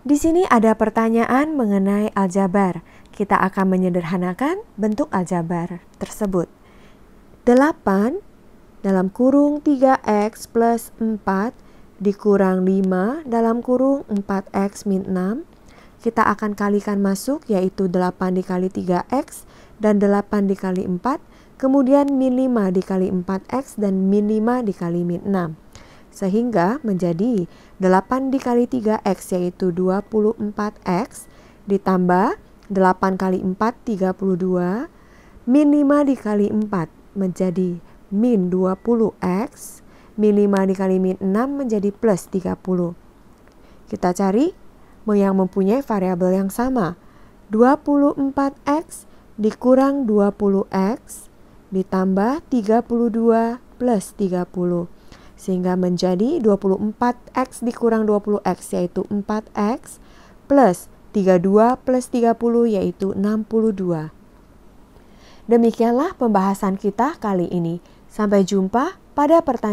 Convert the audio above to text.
Di sini ada pertanyaan mengenai aljabar. Kita akan menyederhanakan bentuk aljabar tersebut. 8 dalam kurung 3x plus 4 dikurang 5 dalam kurung 4x min 6 kita akan kalikan masuk yaitu 8 dikali 3x dan 8 dikali 4 kemudian min 5 dikali 4x dan min 5 dikali min 6 sehingga menjadi 8 dikali 3x yaitu 24x ditambah 8 kali 4 32 minima dikali 4 menjadi min 20x minima dikali min 6 menjadi plus 30 kita cari yang mempunyai variabel yang sama 24x dikurang 20x ditambah 32 plus 30 sehingga menjadi 24x dikurang 20x yaitu 4x plus 32 plus 30 yaitu 62. Demikianlah pembahasan kita kali ini. Sampai jumpa pada pertanyaan